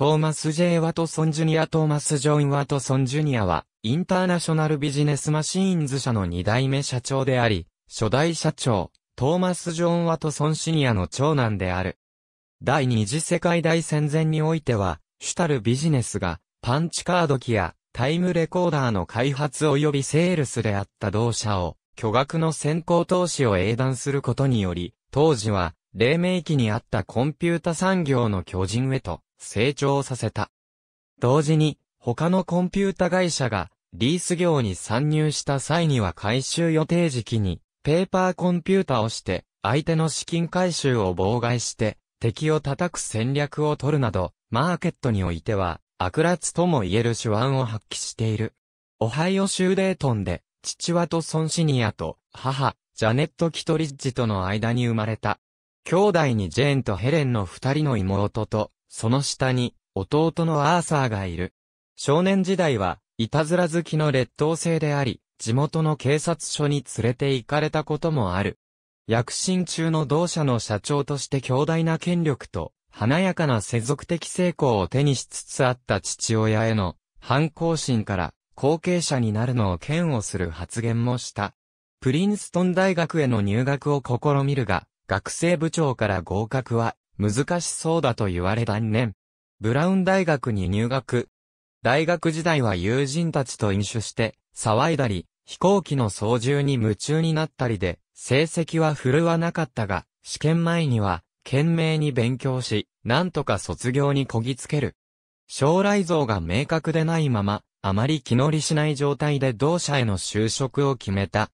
トーマス・ J・ ワトソン・ジュニアトーマス・ジョン・ワトソン・ジュニアは、インターナショナルビジネスマシーンズ社の2代目社長であり、初代社長、トーマス・ジョン・ワトソン・シニアの長男である。第二次世界大戦前においては、主たるビジネスが、パンチカード機やタイムレコーダーの開発及びセールスであった同社を、巨額の先行投資を英断することにより、当時は、黎明期にあったコンピュータ産業の巨人へと成長させた。同時に、他のコンピュータ会社がリース業に参入した際には回収予定時期にペーパーコンピュータをして相手の資金回収を妨害して敵を叩く戦略を取るなどマーケットにおいては悪辣とも言える手腕を発揮している。オハイオ州デートンで父はとソンシニアと母ジャネット・キトリッジとの間に生まれた。兄弟にジェーンとヘレンの二人の妹とその下に、弟のアーサーがいる。少年時代は、いたずら好きの劣等生であり、地元の警察署に連れて行かれたこともある。躍進中の同社の社長として強大な権力と、華やかな世俗的成功を手にしつつあった父親への反抗心から後継者になるのを嫌悪する発言もした。プリンストン大学への入学を試みるが、学生部長から合格は難しそうだと言われ断念。ブラウン大学に入学。大学時代は友人たちと飲酒して、騒いだり、飛行機の操縦に夢中になったりで、成績は振るわなかったが、試験前には、懸命に勉強し、なんとか卒業にこぎつける。将来像が明確でないまま、あまり気乗りしない状態で同社への就職を決めた。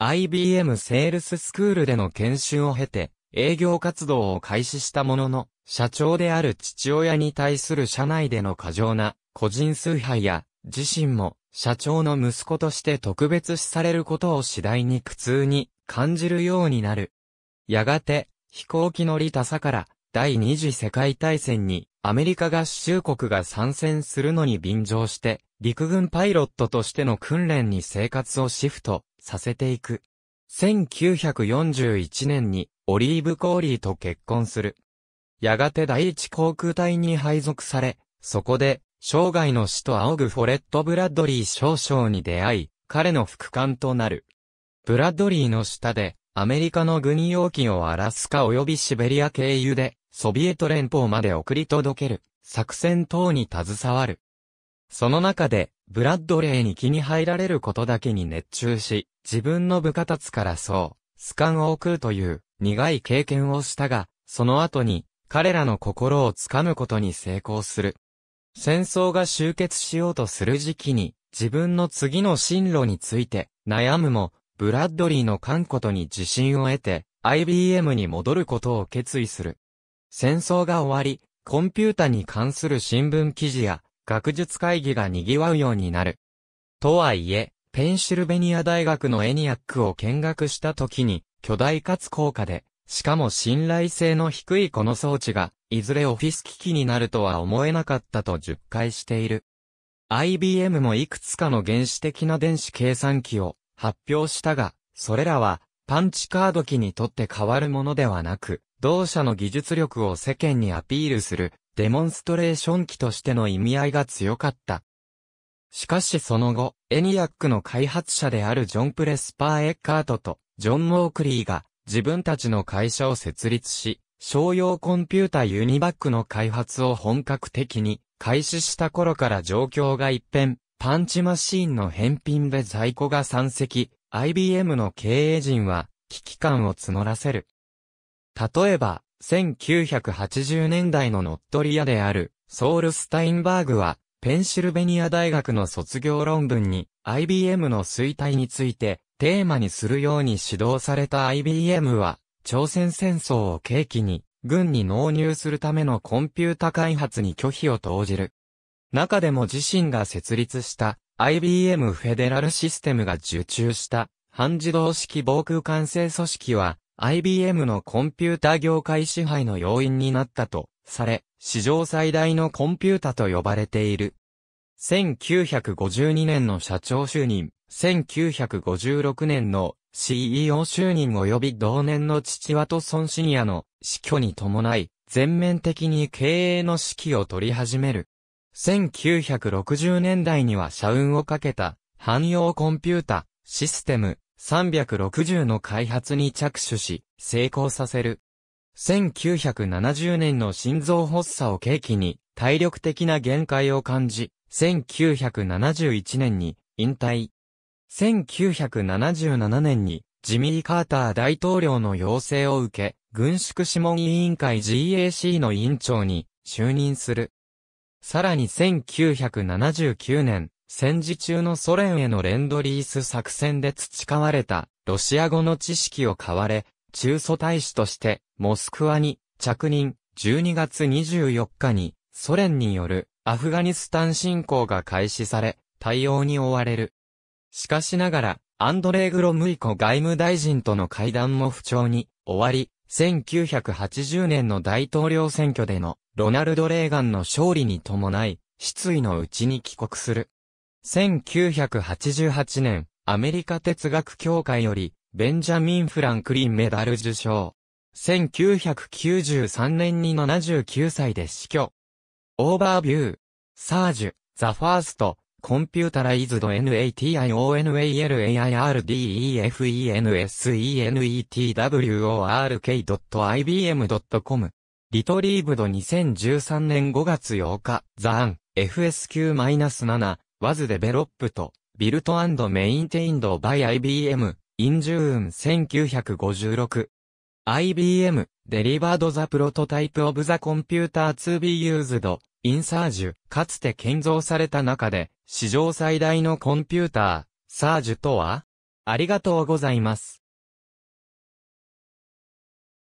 IBM セールススクールでの研修を経て、営業活動を開始したものの、社長である父親に対する社内での過剰な個人崇拝や、自身も社長の息子として特別視されることを次第に苦痛に感じるようになる。やがて、飛行機乗りたさから、第二次世界大戦にアメリカ合衆国が参戦するのに便乗して、陸軍パイロットとしての訓練に生活をシフトさせていく。1941年にオリーブ・コーリーと結婚する。やがて第一航空隊に配属され、そこで、生涯の死と仰ぐフォレット・ブラッドリー少将に出会い、彼の副官となる。ブラッドリーの下で、アメリカの軍用機をアラスカ及びシベリア経由で、ソビエト連邦まで送り届ける、作戦等に携わる。その中で、ブラッドレーに気に入られることだけに熱中し、自分の部下たちからそう、スカンを送るという苦い経験をしたが、その後に彼らの心をつかむことに成功する。戦争が終結しようとする時期に自分の次の進路について悩むも、ブラッドリーの勘ことに自信を得て IBM に戻ることを決意する。戦争が終わり、コンピュータに関する新聞記事や学術会議が賑わうようになる。とはいえ、ペンシルベニア大学のエニアックを見学した時に、巨大かつ高価で、しかも信頼性の低いこの装置が、いずれオフィス機器になるとは思えなかったと述懐している。IBM もいくつかの原始的な電子計算機を発表したが、それらはパンチカード機にとって変わるものではなく、同社の技術力を世間にアピールするデモンストレーション機としての意味合いが強かった。しかしその後、エニアックの開発者であるジョン・プレスパー・エッカートとジョン・モークリーが自分たちの会社を設立し、商用コンピュータユニバックの開発を本格的に開始した頃から状況が一変、パンチマシーンの返品で在庫が山積、IBM の経営陣は危機感を募らせる。例えば、1980年代の乗っ取り屋である、ソウル・スタインバーグは、ペンシルベニア大学の卒業論文に、IBM の衰退について、テーマにするように指導された IBM は、朝鮮戦争を契機に、軍に納入するためのコンピュータ開発に拒否を投じる。中でも自身が設立した IBM フェデラルシステムが受注した半自動式防空管制組織は IBM のコンピュータ業界支配の要因になったとされ、史上最大のコンピュータと呼ばれている。1952年の社長就任、1956年の CEO 就任及び同年の父ワトソンシニアの死去に伴い、全面的に経営の指揮を取り始める。1960年代には社運をかけた、汎用コンピュータ、システム、360の開発に着手し、成功させる。1970年の心臓発作を契機に、体力的な限界を感じ、1971年に引退。1977年に、ジミー・カーター大統領の要請を受け、軍縮諮問委員会 GAC の委員長に就任する。さらに1979年、戦時中のソ連へのレンドリース作戦で培われたロシア語の知識を買われ、中祖大使としてモスクワに着任12月24日にソ連によるアフガニスタン侵攻が開始され、対応に追われる。しかしながら、アンドレイ・グロムイコ外務大臣との会談も不調に終わり、1980年の大統領選挙でのロナルド・レーガンの勝利に伴い、失意のうちに帰国する。1988年、アメリカ哲学協会より、ベンジャミン・フランクリンメダル受賞。1993年に79歳で死去。オーバービュー、サージュ、ザ・ファースト、コンピュータライズド NATIONALARDEFENSENETWORK.ibm.com リトリーブド2013年5月8日、ザアン、FSQ-7 was developed, built and maintained by IBM, in June 1956. IBM, delivered the prototype of the computer to be used, in Surge, かつて建造された中で、史上最大のコンピューター、Surge とはありがとうございます。